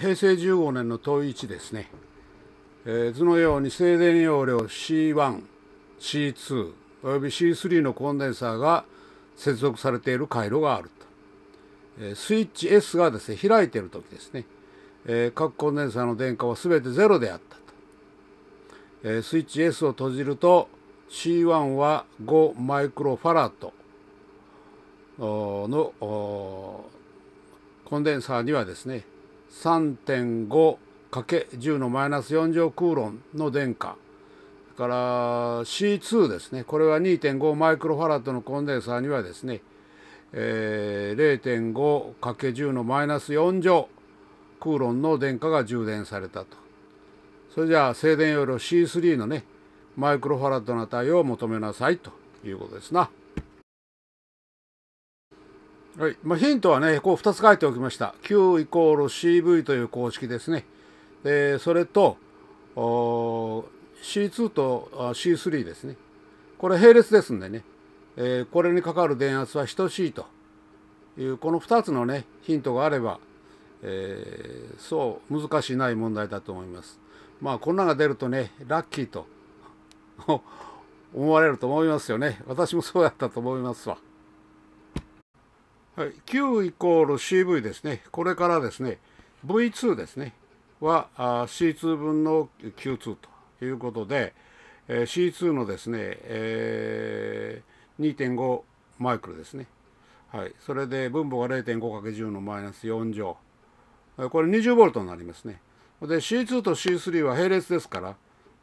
平成15年の問一ですね、えー、図のように静電容量 C1、C2 および C3 のコンデンサーが接続されている回路があると、えー、スイッチ S がですね開いている時ですね、えー、各コンデンサーの電荷は全てゼロであったと、えー、スイッチ S を閉じると C1 は5マイクロファラットのコンデンサーにはですね 3.5×10 のマイナス4乗クーロンの電荷から C2 ですねこれは2.5マイクロファラッドのコンデンサーにはですね、えー、0.5×10 のマイナス4乗クーロンの電荷が充電されたとそれじゃあ静電容量 C3 のねマイクロファラッドの値を求めなさいということですな。はいまあ、ヒントはねこう2つ書いておきました Q イコール CV という公式ですね、えー、それと C2 と C3 ですねこれ並列ですんでね、えー、これにかかる電圧は等しいというこの2つのねヒントがあれば、えー、そう難しいない問題だと思いますまあこんなのが出るとねラッキーと思われると思いますよね私もそうやったと思いますわはい、Q イコール CV ですね。これからですね、V2 ですね、は C2 分の Q2 ということで、え C2 のですね、えー、2.5マイクロですね。はい、それで分母が 0.5×10 のマイナス4乗。これ2 0トになりますね。で C2 と C3 は並列ですから、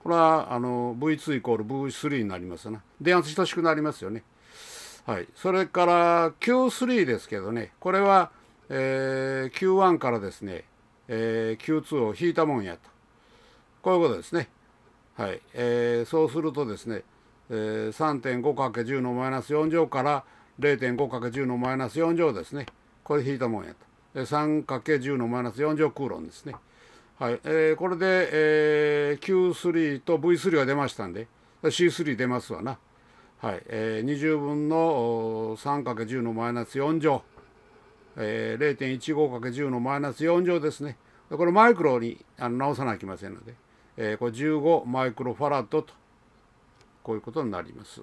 これはあの V2 イコール V3 になりますよね。電圧等しくなりますよね。はい、それから Q3 ですけどねこれは、えー、Q1 からですね、えー、Q2 を引いたもんやとこういうことですね、はいえー、そうするとですね、えー、3.5×10 のマイナス4乗から 0.5×10 のマイナス4乗ですねこれ引いたもんやと 3×10 のマイナス4乗空論ですねはいえー、これで、えー、Q3 と V3 が出ましたんで C3 出ますわな。はいえー、20分の 3×10 のマイナス4乗、えー、0.15×10 のマイナス4乗ですねこれマイクロにあの直さなきゃいけませんので、えー、これ15マイクロファラッドとこういうことになります。